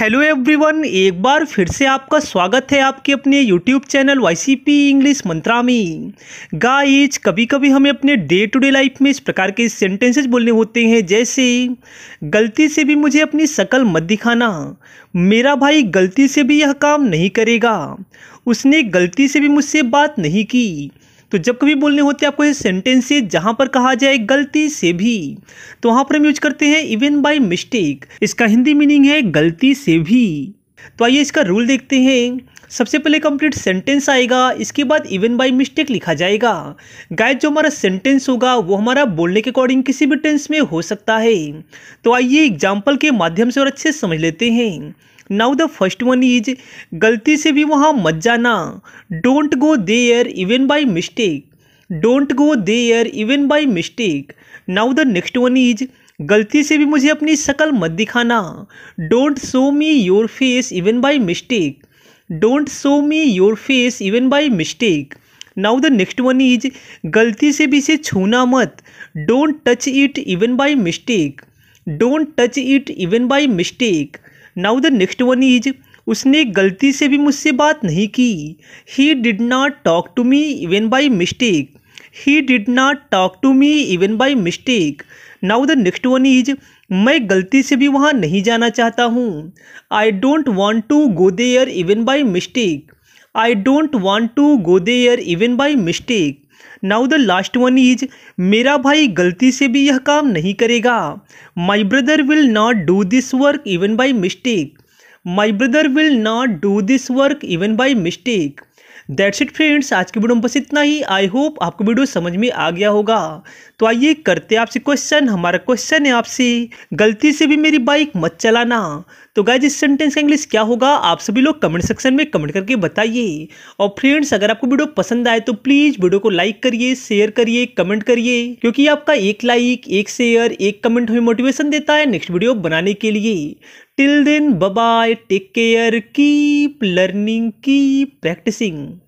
Hello everyone एक बार फिर से आपका स्वागत है आपके अपने YouTube channel YCP English Mantra में गाइज कभी कभी हमें अपने डे टू डे लाइफ में इस प्रकार के सेंटेंसेस बोलने होते हैं जैसे गलती से भी मुझे अपनी शक्ल मत दिखाना मेरा भाई गलती से भी यह काम नहीं करेगा उसने गलती से भी मुझसे बात नहीं की तो जब कभी बोलने होते हैं आपको ये सेंटेंसेज जहां पर कहा जाए गलती से भी तो वहां पर हम यूज करते हैं इवन बाई मिस्टेक इसका हिंदी मीनिंग है गलती से भी तो आइए इसका रूल देखते हैं सबसे पहले कंप्लीट सेंटेंस आएगा इसके बाद इवन बाई मिस्टेक लिखा जाएगा गाइस जो हमारा सेंटेंस होगा वो हमारा बोलने के अकॉर्डिंग किसी भी टेंस में हो सकता है तो आइए एग्जाम्पल के माध्यम से और अच्छे समझ लेते हैं now the first one is गलती से भी वहाँ मत जाना don't go there even by mistake don't go there even by mistake now the next one is गलती से भी मुझे अपनी शक्ल मत दिखाना don't show me your face even by mistake don't show me your face even by mistake now the next one is गलती से भी इसे छूना मत don't touch it even by mistake don't touch it even by mistake now the next one is उसने गलती से भी मुझसे बात नहीं की he did not talk to me even by mistake he did not talk to me even by mistake now the next one is मैं गलती से भी वहाँ नहीं जाना चाहता हूँ I don't want to go there even by mistake I don't want to go there even by mistake now the last one is मेरा भाई गलती से भी यह काम नहीं करेगा my brother will not do this work even by mistake my brother will not do this work even by mistake that's it friends आज की वीडियो में बस इतना ही आई होप आपको वीडियो समझ में आ गया होगा तो आइए करते आपसे क्वेश्चन हमारा क्वेश्चन है आपसे गलती से भी मेरी बाइक मत चलाना तो गाइज इस सेंटेंस का इंग्लिश क्या होगा आप सभी लोग कमेंट सेक्शन में कमेंट करके बताइए और फ्रेंड्स अगर आपको वीडियो पसंद आए तो प्लीज़ वीडियो को लाइक करिए शेयर करिए कमेंट करिए क्योंकि आपका एक लाइक एक शेयर एक कमेंट हमें मोटिवेशन देता है नेक्स्ट वीडियो बनाने के लिए Till then, bye bye, take care, keep learning, keep practicing.